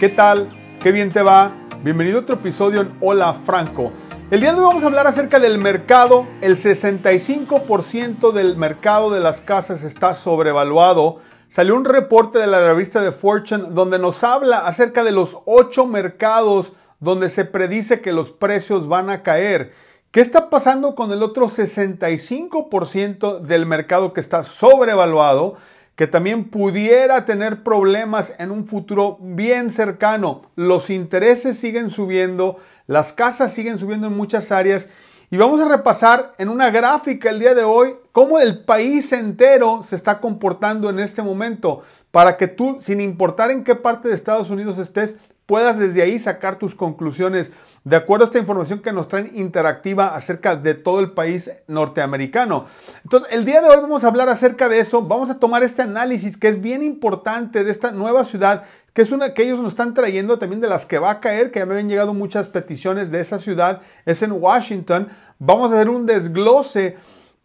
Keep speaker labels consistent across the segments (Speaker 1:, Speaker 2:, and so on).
Speaker 1: ¿Qué tal? ¿Qué bien te va? Bienvenido a otro episodio en Hola Franco. El día de hoy vamos a hablar acerca del mercado. El 65% del mercado de las casas está sobrevaluado. Salió un reporte de la revista de Fortune donde nos habla acerca de los 8 mercados donde se predice que los precios van a caer. ¿Qué está pasando con el otro 65% del mercado que está sobrevaluado? que también pudiera tener problemas en un futuro bien cercano. Los intereses siguen subiendo, las casas siguen subiendo en muchas áreas y vamos a repasar en una gráfica el día de hoy cómo el país entero se está comportando en este momento para que tú, sin importar en qué parte de Estados Unidos estés, puedas desde ahí sacar tus conclusiones. De acuerdo a esta información que nos traen interactiva acerca de todo el país norteamericano. Entonces, el día de hoy vamos a hablar acerca de eso. Vamos a tomar este análisis que es bien importante de esta nueva ciudad que es una que ellos nos están trayendo también de las que va a caer, que ya me habían llegado muchas peticiones de esa ciudad, es en Washington. Vamos a hacer un desglose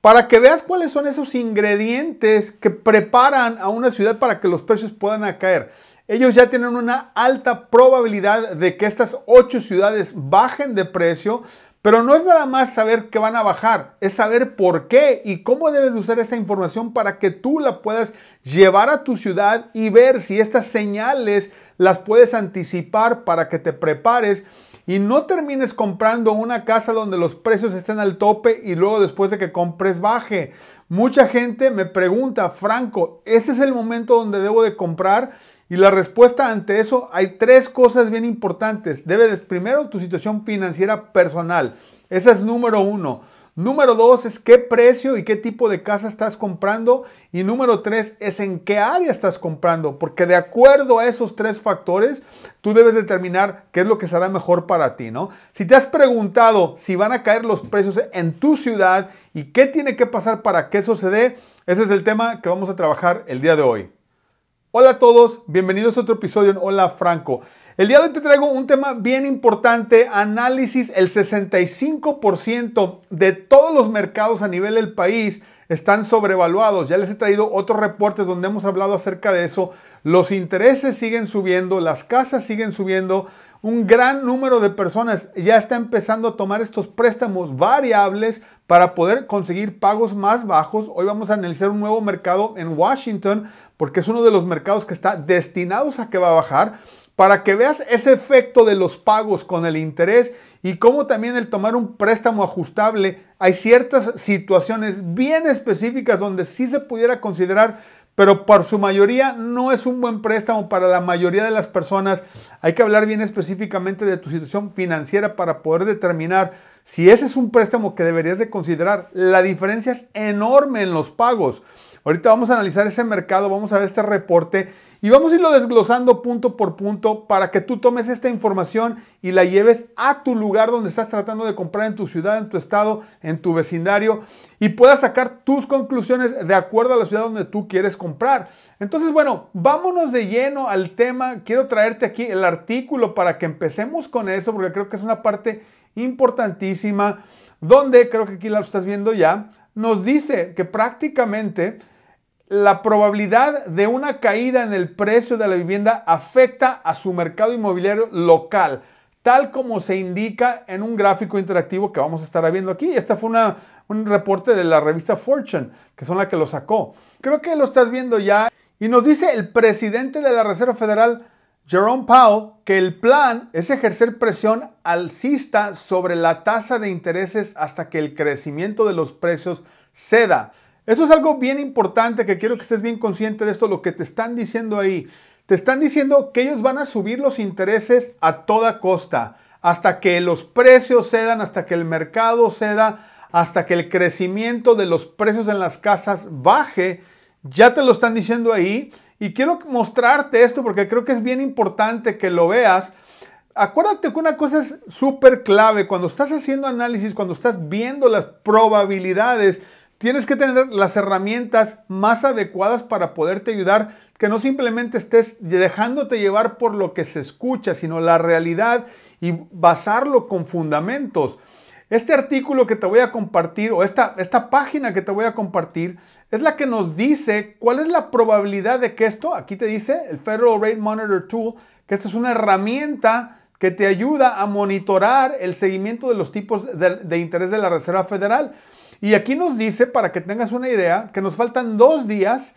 Speaker 1: para que veas cuáles son esos ingredientes que preparan a una ciudad para que los precios puedan caer ellos ya tienen una alta probabilidad de que estas ocho ciudades bajen de precio, pero no es nada más saber que van a bajar, es saber por qué y cómo debes usar esa información para que tú la puedas llevar a tu ciudad y ver si estas señales las puedes anticipar para que te prepares y no termines comprando una casa donde los precios estén al tope y luego después de que compres baje. Mucha gente me pregunta, Franco, ¿este es el momento donde debo de comprar? Y la respuesta ante eso, hay tres cosas bien importantes. Debes, primero, tu situación financiera personal. Ese es número uno. Número dos es qué precio y qué tipo de casa estás comprando. Y número tres es en qué área estás comprando. Porque de acuerdo a esos tres factores, tú debes determinar qué es lo que será mejor para ti, ¿no? Si te has preguntado si van a caer los precios en tu ciudad y qué tiene que pasar para que eso se dé, ese es el tema que vamos a trabajar el día de hoy. Hola a todos, bienvenidos a otro episodio en Hola Franco. El día de hoy te traigo un tema bien importante, análisis, el 65% de todos los mercados a nivel del país están sobrevaluados. Ya les he traído otros reportes donde hemos hablado acerca de eso. Los intereses siguen subiendo, las casas siguen subiendo, un gran número de personas ya está empezando a tomar estos préstamos variables para poder conseguir pagos más bajos. Hoy vamos a analizar un nuevo mercado en Washington porque es uno de los mercados que está destinados a que va a bajar para que veas ese efecto de los pagos con el interés y cómo también el tomar un préstamo ajustable, hay ciertas situaciones bien específicas donde sí se pudiera considerar pero por su mayoría no es un buen préstamo para la mayoría de las personas. Hay que hablar bien específicamente de tu situación financiera para poder determinar si ese es un préstamo que deberías de considerar. La diferencia es enorme en los pagos. Ahorita vamos a analizar ese mercado, vamos a ver este reporte y vamos a irlo desglosando punto por punto para que tú tomes esta información y la lleves a tu lugar donde estás tratando de comprar en tu ciudad, en tu estado, en tu vecindario y puedas sacar tus conclusiones de acuerdo a la ciudad donde tú quieres comprar. Entonces, bueno, vámonos de lleno al tema. Quiero traerte aquí el artículo para que empecemos con eso porque creo que es una parte importantísima donde creo que aquí la estás viendo ya, nos dice que prácticamente la probabilidad de una caída en el precio de la vivienda afecta a su mercado inmobiliario local, tal como se indica en un gráfico interactivo que vamos a estar viendo aquí. Este fue un reporte de la revista Fortune, que son la que lo sacó. Creo que lo estás viendo ya. Y nos dice el presidente de la Reserva Federal, Jerome Powell, que el plan es ejercer presión alcista sobre la tasa de intereses hasta que el crecimiento de los precios ceda. Eso es algo bien importante que quiero que estés bien consciente de esto, lo que te están diciendo ahí. Te están diciendo que ellos van a subir los intereses a toda costa, hasta que los precios cedan, hasta que el mercado ceda, hasta que el crecimiento de los precios en las casas baje. Ya te lo están diciendo ahí. Y quiero mostrarte esto porque creo que es bien importante que lo veas. Acuérdate que una cosa es súper clave. Cuando estás haciendo análisis, cuando estás viendo las probabilidades, Tienes que tener las herramientas más adecuadas para poderte ayudar, que no simplemente estés dejándote llevar por lo que se escucha, sino la realidad y basarlo con fundamentos. Este artículo que te voy a compartir o esta, esta página que te voy a compartir es la que nos dice cuál es la probabilidad de que esto, aquí te dice el Federal Rate Monitor Tool, que esta es una herramienta que te ayuda a monitorar el seguimiento de los tipos de interés de la Reserva Federal. Y aquí nos dice, para que tengas una idea, que nos faltan dos días,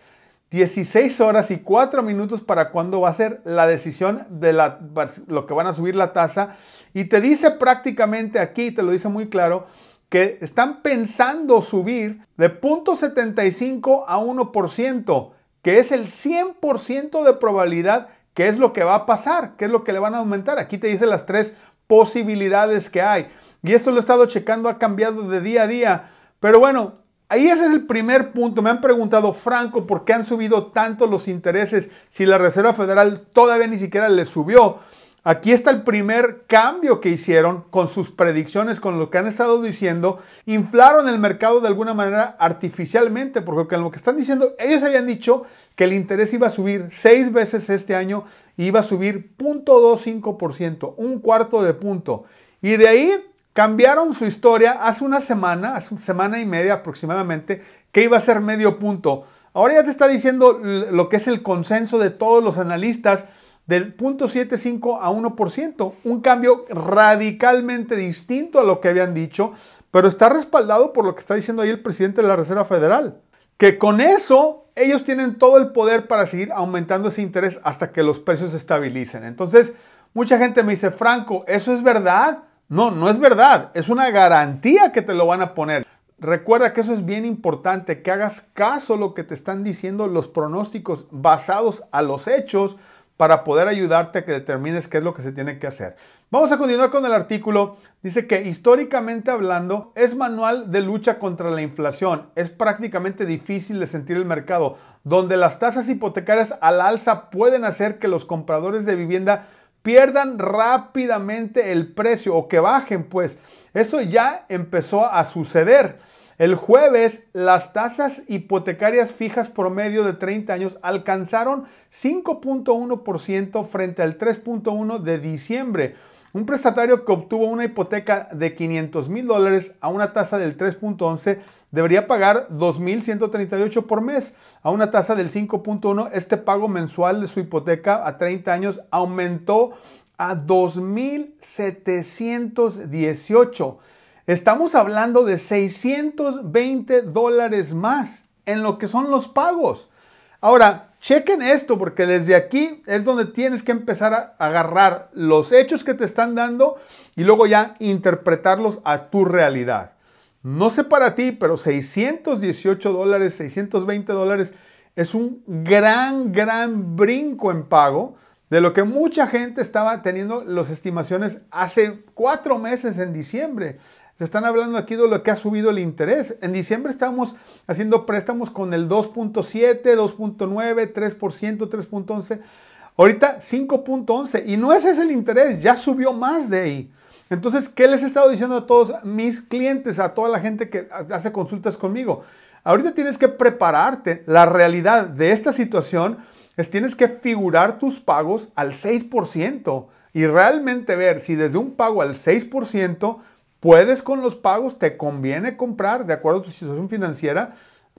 Speaker 1: 16 horas y 4 minutos para cuando va a ser la decisión de la, lo que van a subir la tasa. Y te dice prácticamente aquí, te lo dice muy claro, que están pensando subir de 0.75 a 1%, que es el 100% de probabilidad que es lo que va a pasar, que es lo que le van a aumentar. Aquí te dice las tres posibilidades que hay. Y esto lo he estado checando, ha cambiado de día a día. Pero bueno, ahí ese es el primer punto. Me han preguntado, Franco, ¿por qué han subido tanto los intereses si la Reserva Federal todavía ni siquiera les subió? Aquí está el primer cambio que hicieron con sus predicciones, con lo que han estado diciendo. Inflaron el mercado de alguna manera artificialmente, porque lo que están diciendo, ellos habían dicho que el interés iba a subir seis veces este año y iba a subir 0.25%, un cuarto de punto. Y de ahí cambiaron su historia hace una semana, hace una semana y media aproximadamente, que iba a ser medio punto. Ahora ya te está diciendo lo que es el consenso de todos los analistas del 0.75 a 1%, un cambio radicalmente distinto a lo que habían dicho, pero está respaldado por lo que está diciendo ahí el presidente de la Reserva Federal, que con eso ellos tienen todo el poder para seguir aumentando ese interés hasta que los precios se estabilicen. Entonces, mucha gente me dice, Franco, ¿eso es verdad? No, no es verdad. Es una garantía que te lo van a poner. Recuerda que eso es bien importante, que hagas caso a lo que te están diciendo los pronósticos basados a los hechos para poder ayudarte a que determines qué es lo que se tiene que hacer. Vamos a continuar con el artículo. Dice que históricamente hablando es manual de lucha contra la inflación. Es prácticamente difícil de sentir el mercado, donde las tasas hipotecarias al alza pueden hacer que los compradores de vivienda pierdan rápidamente el precio o que bajen, pues eso ya empezó a suceder. El jueves, las tasas hipotecarias fijas promedio de 30 años alcanzaron 5.1% frente al 3.1% de diciembre. Un prestatario que obtuvo una hipoteca de 500 mil dólares a una tasa del 3.11% debería pagar 2.138 por mes a una tasa del 5.1. Este pago mensual de su hipoteca a 30 años aumentó a 2.718. Estamos hablando de 620 dólares más en lo que son los pagos. Ahora, chequen esto porque desde aquí es donde tienes que empezar a agarrar los hechos que te están dando y luego ya interpretarlos a tu realidad. No sé para ti, pero 618 dólares, 620 dólares es un gran, gran brinco en pago de lo que mucha gente estaba teniendo las estimaciones hace cuatro meses en diciembre. Se están hablando aquí de lo que ha subido el interés. En diciembre estábamos haciendo préstamos con el 2.7, 2.9, 3%, 3.11. Ahorita 5.11. Y no ese es el interés, ya subió más de ahí. Entonces, ¿qué les he estado diciendo a todos mis clientes, a toda la gente que hace consultas conmigo? Ahorita tienes que prepararte la realidad de esta situación, es tienes que figurar tus pagos al 6% y realmente ver si desde un pago al 6% puedes con los pagos, te conviene comprar de acuerdo a tu situación financiera.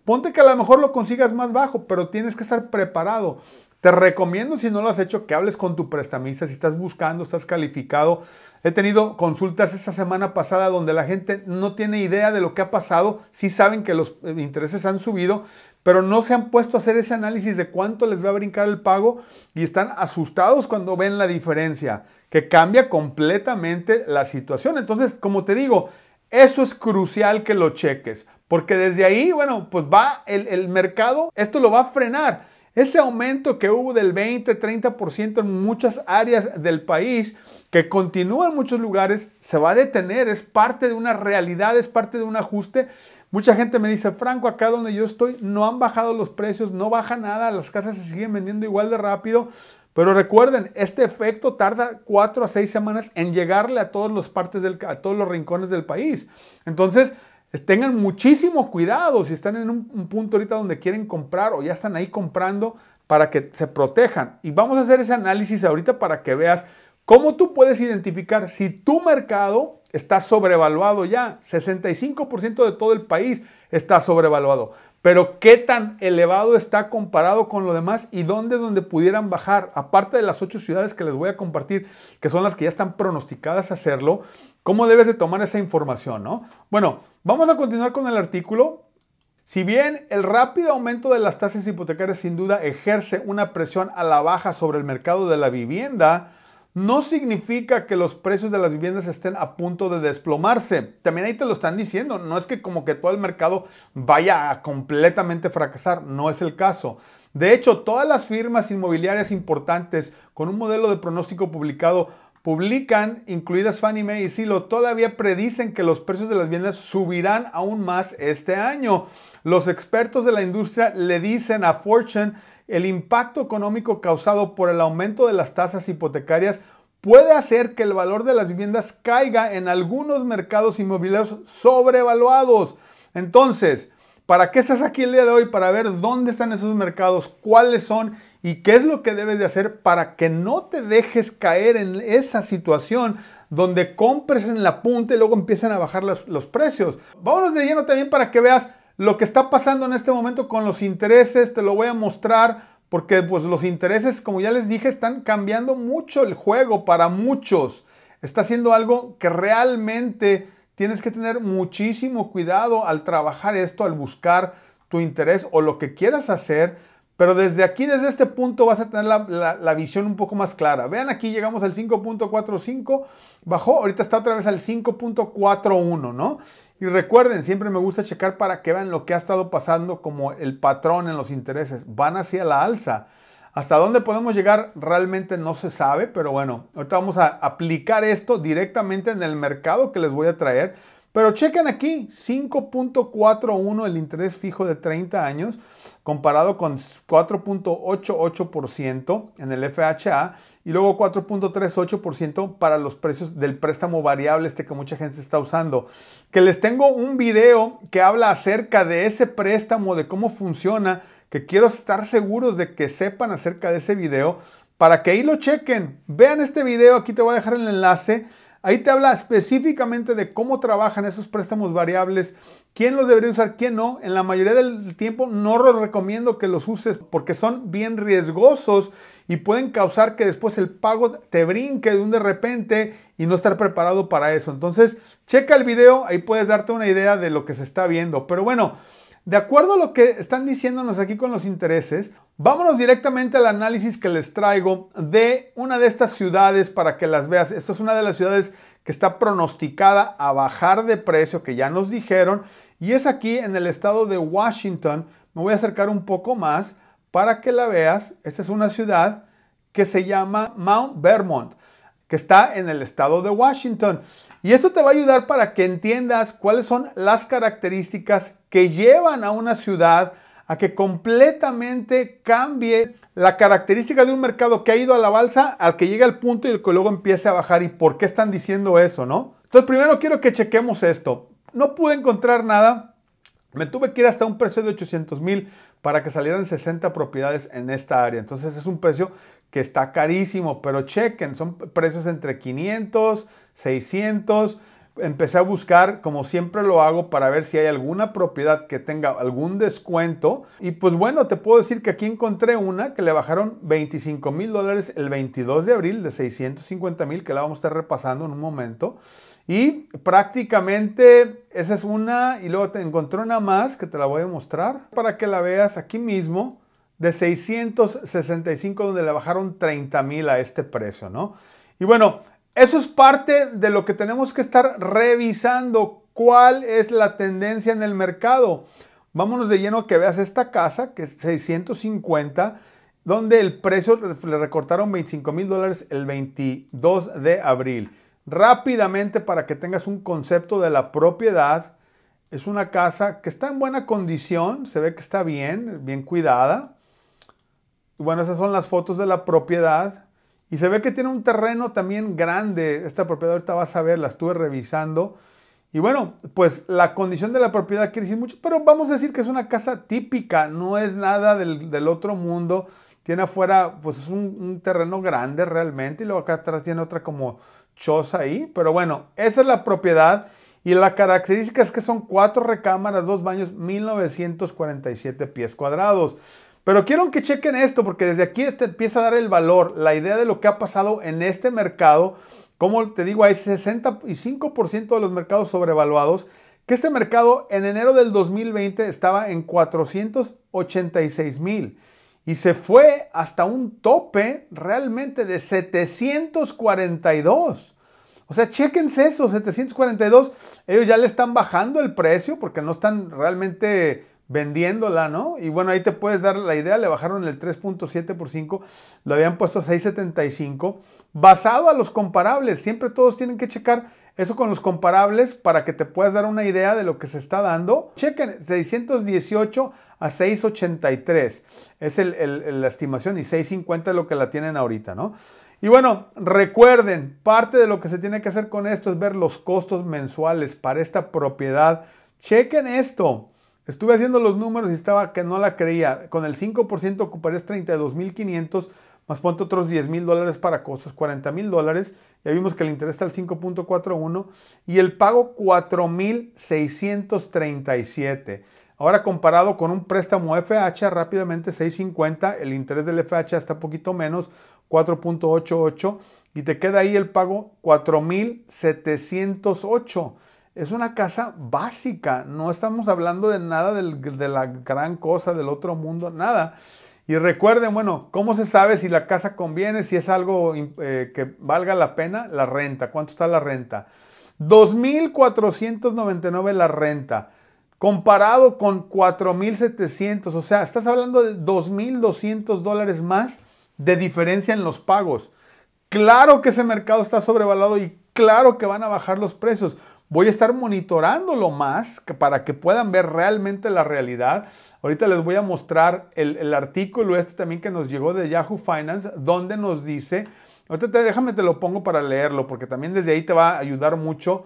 Speaker 1: Ponte que a lo mejor lo consigas más bajo, pero tienes que estar preparado. Te recomiendo, si no lo has hecho, que hables con tu prestamista, si estás buscando, estás calificado, He tenido consultas esta semana pasada donde la gente no tiene idea de lo que ha pasado, sí saben que los eh, intereses han subido, pero no se han puesto a hacer ese análisis de cuánto les va a brincar el pago y están asustados cuando ven la diferencia, que cambia completamente la situación. Entonces, como te digo, eso es crucial que lo cheques, porque desde ahí, bueno, pues va el, el mercado, esto lo va a frenar. Ese aumento que hubo del 20-30% en muchas áreas del país, que continúa en muchos lugares, se va a detener, es parte de una realidad, es parte de un ajuste. Mucha gente me dice, Franco, acá donde yo estoy no han bajado los precios, no baja nada, las casas se siguen vendiendo igual de rápido. Pero recuerden, este efecto tarda cuatro a seis semanas en llegarle a, todos los partes del, a todos los rincones del país. Entonces, Tengan muchísimo cuidado si están en un, punto ahorita donde quieren comprar o ya están ahí comprando para que se protejan. Y vamos a hacer ese análisis ahorita para que veas cómo tú puedes identificar si tu mercado está sobrevaluado ya. 65% de todo el país está sobrevaluado. Pero qué tan elevado está comparado con lo demás y dónde es donde pudieran bajar, aparte de las ocho ciudades que les voy a compartir, que son las que ya están pronosticadas a hacerlo, ¿cómo debes de tomar esa información? ¿no? Bueno, vamos a continuar con el artículo. Si bien el rápido aumento de las tasas hipotecarias sin duda ejerce una presión a la baja sobre el mercado de la vivienda, no significa que los precios de las viviendas estén a punto de desplomarse. También ahí te lo están diciendo, no es que como que todo el mercado vaya a completamente fracasar, no es el caso. De hecho, todas las firmas inmobiliarias importantes con un modelo de pronóstico publicado publican, incluidas Fannie Mae y Silo, todavía predicen que los precios de las viviendas subirán aún más este año. Los expertos de la industria le dicen a Fortune el impacto económico causado por el aumento de las tasas hipotecarias puede hacer que el valor de las viviendas caiga en algunos mercados inmobiliarios sobrevaluados. Entonces, ¿para qué estás aquí el día de hoy? Para ver dónde están esos mercados, cuáles son y qué es lo que debes de hacer para que no te dejes caer en esa situación donde compres en la punta y luego empiezan a bajar los, los precios. Vámonos de lleno también para que veas lo que está pasando en este momento con los intereses, te lo voy a mostrar porque pues los intereses, como ya les dije, están cambiando mucho el juego para muchos. Está siendo algo que realmente tienes que tener muchísimo cuidado al trabajar esto, al buscar tu interés o lo que quieras hacer. Pero desde aquí, desde este punto, vas a tener la, la visión un poco más clara. Vean aquí, llegamos al 5.45, bajó, ahorita está otra vez al 5.41, ¿no? Y recuerden, siempre me gusta checar para que vean lo que ha estado pasando como el patrón en los intereses. Van hacia la alza. Hasta dónde podemos llegar realmente no se sabe, pero bueno, ahorita vamos a aplicar esto directamente en el mercado que les voy a traer. Pero chequen aquí, 5.41 el interés fijo de 30 años comparado con 4.88% en el FHA y luego 4.38% para los precios del préstamo variable este que mucha gente está usando. Que les tengo un video que habla acerca de ese préstamo, de cómo funciona, que quiero estar seguros de que sepan acerca de ese video para que ahí lo chequen. Vean este video, aquí te voy a dejar el enlace Ahí te habla específicamente de cómo trabajan esos préstamos variables, quién los debería usar, quién no. En la mayoría del tiempo no los recomiendo que los uses porque son bien riesgosos y pueden causar que después el pago te brinque de un de repente y no estar preparado para eso. Entonces, checa el video, ahí puedes darte una idea de lo que se está viendo. Pero bueno, de acuerdo a lo que están diciéndonos aquí con los intereses, vámonos directamente al análisis que les traigo de una de estas ciudades para que las veas. Esta es una de las ciudades que está pronosticada a bajar de precio, que ya nos dijeron, y es aquí en el estado de Washington. Me voy a acercar un poco más para que la veas. Esta es una ciudad que se llama Mount Vermont, que está en el estado de Washington. Y eso te va a ayudar para que entiendas cuáles son las características que llevan a una ciudad a que completamente cambie la característica de un mercado que ha ido a la balsa al que llega el punto y el que luego empiece a bajar. ¿Y por qué están diciendo eso, no? Entonces, primero quiero que chequemos esto. No pude encontrar nada. Me tuve que ir hasta un precio de 800 mil para que salieran 60 propiedades en esta área. Entonces, es un precio que está carísimo, pero chequen, son precios entre 500, 600 empecé a buscar, como siempre lo hago, para ver si hay alguna propiedad que tenga algún descuento. Y pues bueno, te puedo decir que aquí encontré una que le bajaron 25 mil dólares el 22 de abril de 650 mil, que la vamos a estar repasando en un momento. Y prácticamente esa es una, y luego te encontré una más que te la voy a mostrar para que la veas aquí mismo de 665 donde le bajaron 30 mil a este precio, ¿no? Y bueno, eso es parte de lo que tenemos que estar revisando. ¿Cuál es la tendencia en el mercado? Vámonos de lleno a que veas esta casa, que es 650, donde el precio le recortaron 25 mil dólares el 22 de abril. Rápidamente, para que tengas un concepto de la propiedad, es una casa que está en buena condición, se ve que está bien, bien cuidada. Bueno, esas son las fotos de la propiedad. Y se ve que tiene un terreno también grande. Esta propiedad ahorita vas a ver, la estuve revisando. Y bueno, pues la condición de la propiedad quiere decir mucho, pero vamos a decir que es una casa típica, no es nada del, otro mundo. Tiene afuera, pues es un, un, terreno grande realmente, y luego acá atrás tiene otra como choza ahí. Pero bueno, esa es la propiedad. Y la característica es que son cuatro recámaras, dos baños, 1947 pies cuadrados. Pero quiero que chequen esto porque desde aquí este empieza a dar el valor, la idea de lo que ha pasado en este mercado. Como te digo, hay 65% de los mercados sobrevaluados. Que este mercado en enero del 2020 estaba en 486 mil y se fue hasta un tope realmente de 742. O sea, chequense eso, 742. Ellos ya le están bajando el precio porque no están realmente vendiéndola, ¿no? Y bueno, ahí te puedes dar la idea, le bajaron el 3.7 por 5, lo habían puesto a 6.75, basado a los comparables, siempre todos tienen que checar eso con los comparables para que te puedas dar una idea de lo que se está dando. Chequen, 618 a 683 es la estimación y 650 es lo que la tienen ahorita, ¿no? Y bueno, recuerden, parte de lo que se tiene que hacer con esto es ver los costos mensuales para esta propiedad. Chequen esto. Estuve haciendo los números y estaba que no la creía. Con el 5% ocuparías 32.500, más ponte otros 10.000 dólares para costos, 40.000 dólares. Ya vimos que el interés está al 5.41 y el pago 4.637. Ahora comparado con un préstamo FH, rápidamente 6.50, el interés del FH está poquito menos, 4.88 y te queda ahí el pago 4.708. Es una casa básica, no estamos hablando de nada de la gran cosa del otro mundo, nada. Y recuerden, bueno, ¿cómo se sabe si la casa conviene, si es algo eh, que valga la pena? La renta, ¿cuánto está la renta? 2.499 la renta, comparado con 4.700, o sea, estás hablando de 2.200 dólares más de diferencia en los pagos. Claro que ese mercado está sobrevaluado y claro que van a bajar los precios. Voy a estar monitorándolo más para que puedan ver realmente la realidad. Ahorita les voy a mostrar el, artículo este también que nos llegó de Yahoo Finance, donde nos dice, ahorita déjame te lo pongo para leerlo, porque también desde ahí te va a ayudar mucho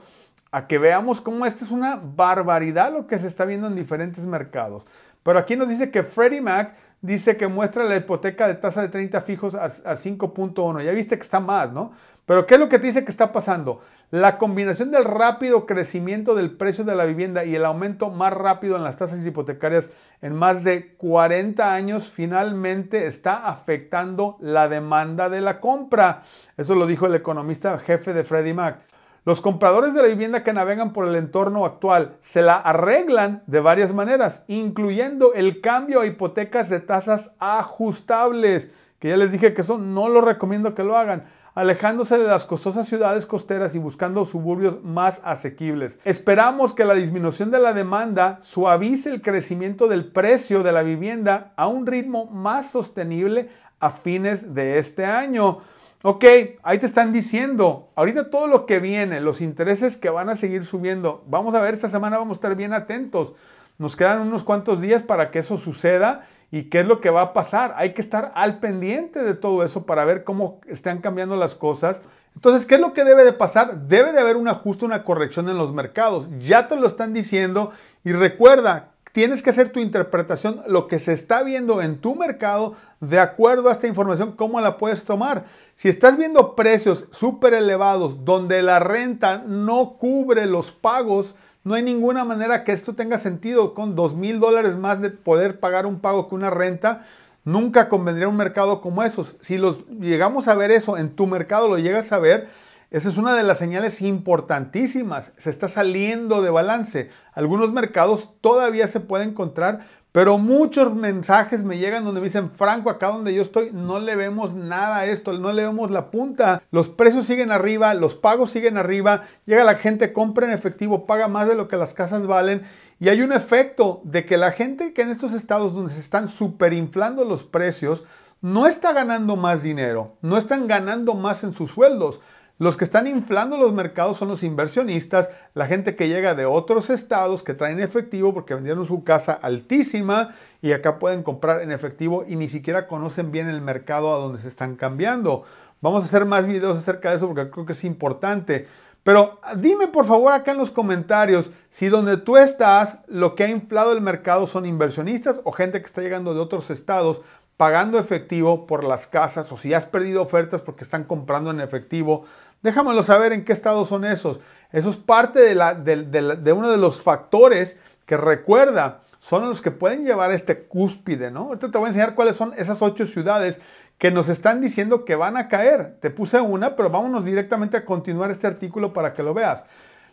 Speaker 1: a que veamos cómo esta es una barbaridad lo que se está viendo en diferentes mercados. Pero aquí nos dice que Freddie Mac dice que muestra la hipoteca de tasa de 30 fijos a, 5.1. Ya viste que está más, ¿no? Pero ¿qué es lo que te dice que está pasando? La combinación del rápido crecimiento del precio de la vivienda y el aumento más rápido en las tasas hipotecarias en más de 40 años finalmente está afectando la demanda de la compra. Eso lo dijo el economista jefe de Freddie Mac. Los compradores de la vivienda que navegan por el entorno actual se la arreglan de varias maneras, incluyendo el cambio a hipotecas de tasas ajustables, que ya les dije que eso no lo recomiendo que lo hagan, alejándose de las costosas ciudades costeras y buscando suburbios más asequibles. Esperamos que la disminución de la demanda suavice el crecimiento del precio de la vivienda a un ritmo más sostenible a fines de este año. Ok, ahí te están diciendo, ahorita todo lo que viene, los intereses que van a seguir subiendo, vamos a ver, esta semana vamos a estar bien atentos. Nos quedan unos cuantos días para que eso suceda y qué es lo que va a pasar. Hay que estar al pendiente de todo eso para ver cómo están cambiando las cosas. Entonces, ¿qué es lo que debe de pasar? Debe de haber un ajuste, una corrección en los mercados. Ya te lo están diciendo y recuerda Tienes que hacer tu interpretación, lo que se está viendo en tu mercado, de acuerdo a esta información, cómo la puedes tomar. Si estás viendo precios súper elevados donde la renta no cubre los pagos, no hay ninguna manera que esto tenga sentido con dos mil dólares más de poder pagar un pago que una renta. Nunca convendría un mercado como esos. Si los llegamos a ver eso en tu mercado, lo llegas a ver, esa es una de las señales importantísimas. Se está saliendo de balance. Algunos mercados todavía se pueden encontrar, pero muchos mensajes me llegan donde me dicen, Franco, acá donde yo estoy, no le vemos nada a esto, no le vemos la punta. Los precios siguen arriba, los pagos siguen arriba, llega la gente, compra en efectivo, paga más de lo que las casas valen. Y hay un efecto de que la gente que en estos estados donde se están superinflando los precios, no está ganando más dinero, no están ganando más en sus sueldos. Los que están inflando los mercados son los inversionistas, la gente que llega de otros estados que traen efectivo porque vendieron su casa altísima y acá pueden comprar en efectivo y ni siquiera conocen bien el mercado a donde se están cambiando. Vamos a hacer más videos acerca de eso porque creo que es importante. Pero ah, dime por favor acá en los comentarios si donde tú estás lo que ha inflado el mercado son inversionistas o gente que está llegando de otros estados pagando efectivo por las casas o si has perdido ofertas porque están comprando en efectivo, déjamelo saber en qué estado son esos. Eso es parte de, la, de, uno de los factores que recuerda son los que pueden llevar a este cúspide, ¿no? Ahorita te voy a enseñar cuáles son esas ocho ciudades que nos están diciendo que van a caer. Te puse una, pero vámonos directamente a continuar este artículo para que lo veas.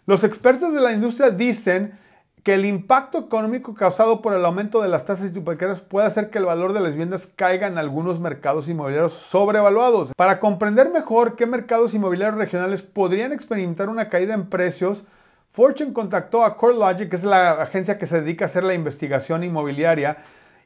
Speaker 1: Los expertos de la industria dicen que el impacto económico causado por el aumento de las tasas hipotecarias puede hacer que el valor de las viviendas caiga en algunos mercados inmobiliarios sobrevaluados. Para comprender mejor qué mercados inmobiliarios regionales podrían experimentar una caída en precios, Fortune contactó a CoreLogic, que es la agencia que se dedica a hacer la investigación inmobiliaria,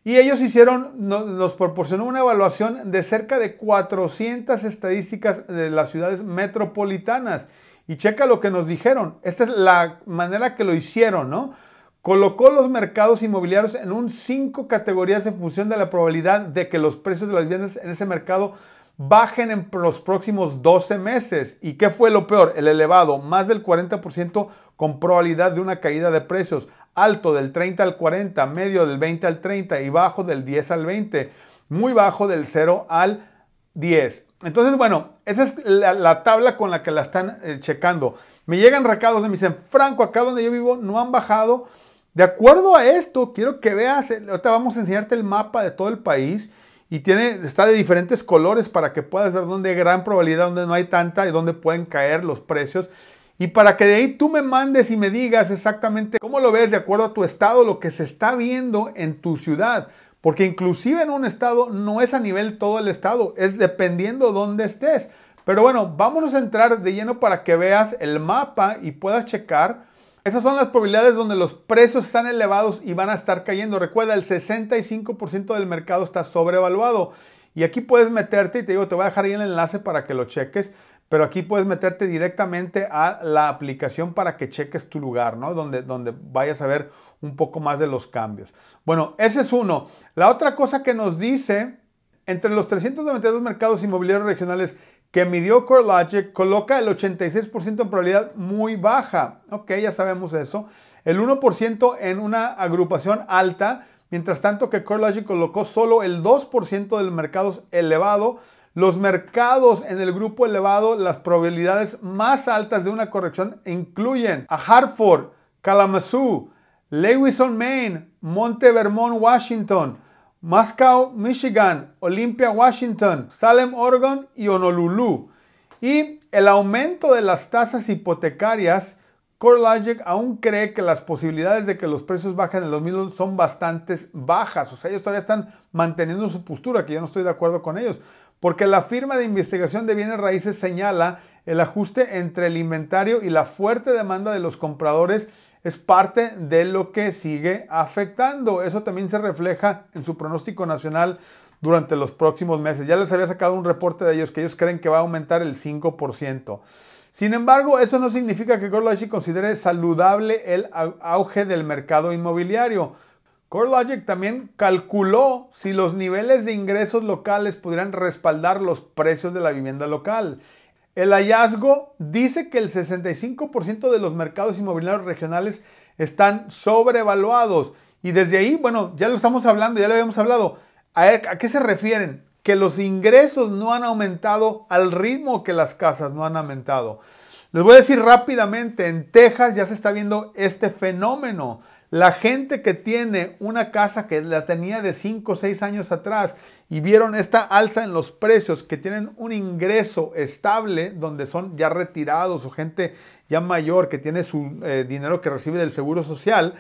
Speaker 1: y ellos hicieron, nos proporcionó una evaluación de cerca de 400 estadísticas de las ciudades metropolitanas y checa lo que nos dijeron. Esta es la manera que lo hicieron, ¿no? Colocó los mercados inmobiliarios en un cinco categorías en función de la probabilidad de que los precios de las viviendas en ese mercado bajen en los próximos 12 meses. ¿Y qué fue lo peor? El elevado, más del 40% con probabilidad de una caída de precios. Alto del 30 al 40, medio del 20 al 30 y bajo del 10 al 20. Muy bajo del 0 al 10. Entonces, bueno, esa es la, tabla con la que la están eh, checando. Me llegan recados y me dicen, Franco, acá donde yo vivo no han bajado. De acuerdo a esto, quiero que veas, eh, ahorita vamos a enseñarte el mapa de todo el país y tiene, está de diferentes colores para que puedas ver dónde hay gran probabilidad, dónde no hay tanta y dónde pueden caer los precios. Y para que de ahí tú me mandes y me digas exactamente cómo lo ves de acuerdo a tu estado, lo que se está viendo en tu ciudad. Porque inclusive en un estado no es a nivel todo el estado, es dependiendo dónde estés. Pero bueno, vámonos a entrar de lleno para que veas el mapa y puedas checar. Esas son las probabilidades donde los precios están elevados y van a estar cayendo. Recuerda, el 65% del mercado está sobrevaluado. Y aquí puedes meterte y te digo, te voy a dejar ahí el enlace para que lo cheques. Pero aquí puedes meterte directamente a la aplicación para que cheques tu lugar, ¿no? Donde, donde vayas a ver un poco más de los cambios. Bueno, ese es uno. La otra cosa que nos dice, entre los 392 mercados inmobiliarios regionales que midió CoreLogic, coloca el 86% en probabilidad muy baja. Ok, ya sabemos eso. El 1% en una agrupación alta, mientras tanto que CoreLogic colocó solo el 2% del mercados elevado, los mercados en el grupo elevado, las probabilidades más altas de una corrección incluyen a Hartford, Kalamazoo, Lewison, Maine, Monte Vermont, Washington, Moscow, Michigan, Olympia, Washington, Salem, Oregon y Honolulu. Y el aumento de las tasas hipotecarias, CoreLogic aún cree que las posibilidades de que los precios bajen en el 2001 son bastante bajas. O sea, ellos todavía están manteniendo su postura, que yo no estoy de acuerdo con ellos porque la firma de investigación de bienes raíces señala el ajuste entre el inventario y la fuerte demanda de los compradores es parte de lo que sigue afectando. Eso también se refleja en su pronóstico nacional durante los próximos meses. Ya les había sacado un reporte de ellos que ellos creen que va a aumentar el 5%. Sin embargo, eso no significa que Gorlachi considere saludable el auge del mercado inmobiliario. CoreLogic también calculó si los niveles de ingresos locales pudieran respaldar los precios de la vivienda local. El hallazgo dice que el 65% de los mercados inmobiliarios regionales están sobrevaluados. Y desde ahí, bueno, ya lo estamos hablando, ya lo habíamos hablado. ¿A, a qué se refieren? Que los ingresos no han aumentado al ritmo que las casas no han aumentado. Les voy a decir rápidamente, en Texas ya se está viendo este fenómeno. La gente que tiene una casa que la tenía de 5 o 6 años atrás y vieron esta alza en los precios, que tienen un ingreso estable, donde son ya retirados o gente ya mayor que tiene su eh, dinero que recibe del Seguro Social,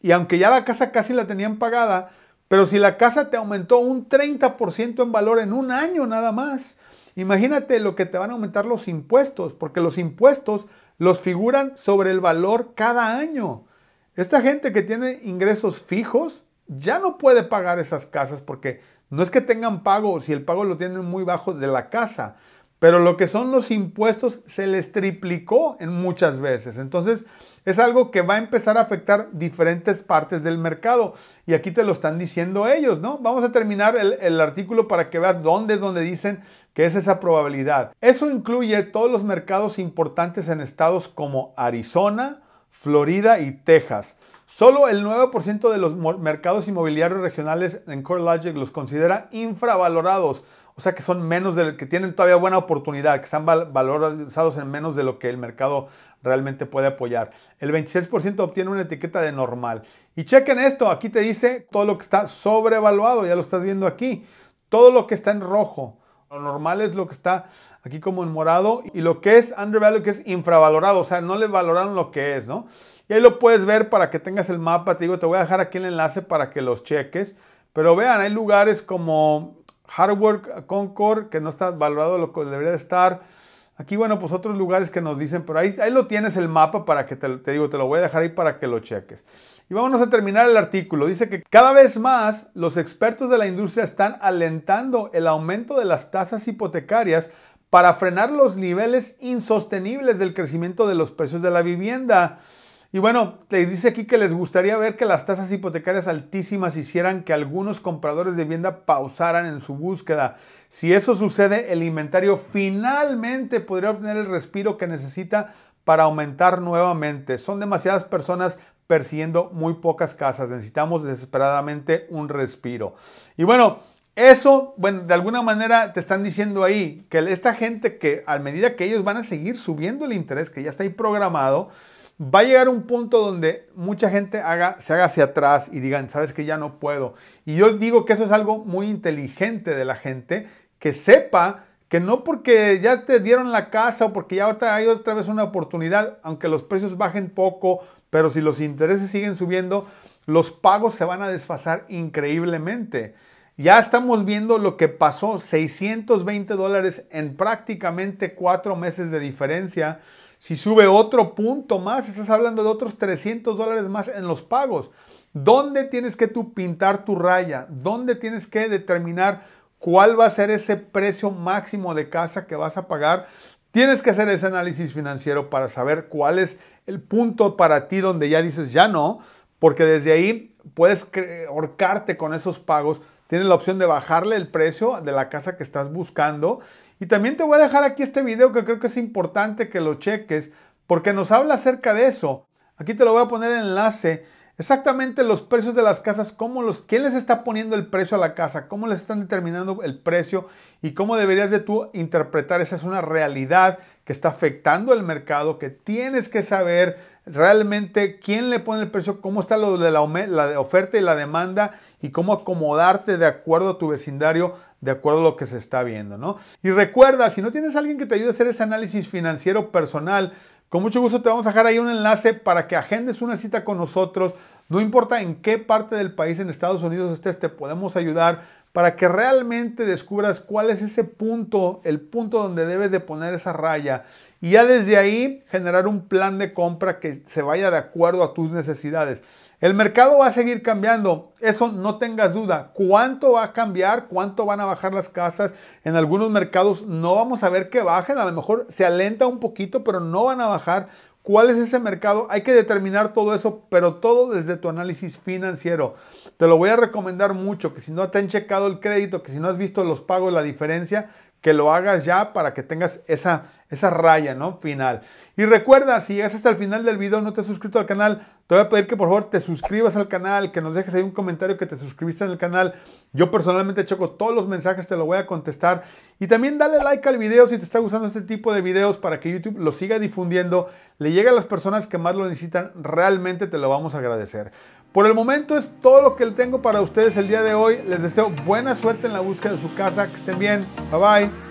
Speaker 1: y aunque ya la casa casi la tenían pagada, pero si la casa te aumentó un 30% en valor en un año nada más, imagínate lo que te van a aumentar los impuestos, porque los impuestos los figuran sobre el valor cada año. Esta gente que tiene ingresos fijos ya no puede pagar esas casas porque no es que tengan pago, si el pago lo tienen muy bajo de la casa, pero lo que son los impuestos se les triplicó en muchas veces. Entonces es algo que va a empezar a afectar diferentes partes del mercado. Y aquí te lo están diciendo ellos, ¿no? Vamos a terminar el, artículo para que veas dónde es donde dicen que es esa probabilidad. Eso incluye todos los mercados importantes en estados como Arizona, Florida y Texas. Solo el 9% de los mercados inmobiliarios regionales en CoreLogic los considera infravalorados, o sea que son menos del que tienen todavía buena oportunidad, que están valorizados en menos de lo que el mercado realmente puede apoyar. El 26% obtiene una etiqueta de normal. Y chequen esto, aquí te dice todo lo que está sobrevaluado, ya lo estás viendo aquí. Todo lo que está en rojo, lo normal es lo que está aquí como en morado, y lo que es undervalued, que es infravalorado, o sea, no le valoraron lo que es, ¿no? Y ahí lo puedes ver para que tengas el mapa, te digo, te voy a dejar aquí el enlace para que los cheques, pero vean, hay lugares como Hardwork, Concord, que no está valorado lo que debería estar, Aquí, bueno, pues otros lugares que nos dicen, pero ahí, ahí lo tienes el mapa para que te, digo, te lo voy a dejar ahí para que lo cheques. Y vámonos a terminar el artículo. Dice que cada vez más los expertos de la industria están alentando el aumento de las tasas hipotecarias para frenar los niveles insostenibles del crecimiento de los precios de la vivienda. Y bueno, les dice aquí que les gustaría ver que las tasas hipotecarias altísimas hicieran que algunos compradores de vivienda pausaran en su búsqueda. Si eso sucede, el inventario finalmente podría obtener el respiro que necesita para aumentar nuevamente. Son demasiadas personas persiguiendo muy pocas casas. Necesitamos desesperadamente un respiro. Y bueno, eso, bueno, de alguna manera te están diciendo ahí que esta gente que a medida que ellos van a seguir subiendo el interés, que ya está ahí programado, va a llegar un punto donde mucha gente haga, se haga hacia atrás y digan, sabes que ya no puedo. Y yo digo que eso es algo muy inteligente de la gente, que sepa que no porque ya te dieron la casa o porque ya hay otra vez una oportunidad, aunque los precios bajen poco, pero si los intereses siguen subiendo, los pagos se van a desfasar increíblemente. Ya estamos viendo lo que pasó, 620 dólares en prácticamente cuatro meses de diferencia. Si sube otro punto más, estás hablando de otros 300 dólares más en los pagos. ¿Dónde tienes que tú pintar tu raya? ¿Dónde tienes que determinar cuál va a ser ese precio máximo de casa que vas a pagar? Tienes que hacer ese análisis financiero para saber cuál es el punto para ti donde ya dices ya no, porque desde ahí puedes ahorcarte con esos pagos Tienes la opción de bajarle el precio de la casa que estás buscando. Y también te voy a dejar aquí este video que creo que es importante que lo cheques porque nos habla acerca de eso. Aquí te lo voy a poner el enlace. Exactamente los precios de las casas, cómo los, quién les está poniendo el precio a la casa, cómo les están determinando el precio y cómo deberías de tú interpretar. Esa es una realidad que está afectando el mercado, que tienes que saber realmente quién le pone el precio, cómo está lo de la, oferta y la demanda y cómo acomodarte de acuerdo a tu vecindario, de acuerdo a lo que se está viendo, ¿no? Y recuerda, si no tienes alguien que te ayude a hacer ese análisis financiero personal, con mucho gusto te vamos a dejar ahí un enlace para que agendes una cita con nosotros. No importa en qué parte del país en Estados Unidos estés, te podemos ayudar para que realmente descubras cuál es ese punto, el punto donde debes de poner esa raya y ya desde ahí generar un plan de compra que se vaya de acuerdo a tus necesidades. El mercado va a seguir cambiando, eso no tengas duda. ¿Cuánto va a cambiar? ¿Cuánto van a bajar las casas? En algunos mercados no vamos a ver que bajen, a lo mejor se alenta un poquito, pero no van a bajar. ¿Cuál es ese mercado? Hay que determinar todo eso, pero todo desde tu análisis financiero. Te lo voy a recomendar mucho, que si no te han checado el crédito, que si no has visto los pagos, la diferencia, que lo hagas ya para que tengas esa esa raya, ¿no? Final. Y recuerda, si llegas hasta el final del video no te has suscrito al canal, te voy a pedir que por favor te suscribas al canal, que nos dejes ahí un comentario que te suscribiste al canal. Yo personalmente choco todos los mensajes, te lo voy a contestar. Y también dale like al video si te está gustando este tipo de videos para que YouTube lo siga difundiendo, le llegue a las personas que más lo necesitan, realmente te lo vamos a agradecer. Por el momento es todo lo que tengo para ustedes el día de hoy. Les deseo buena suerte en la búsqueda de su casa, que estén bien. Bye bye.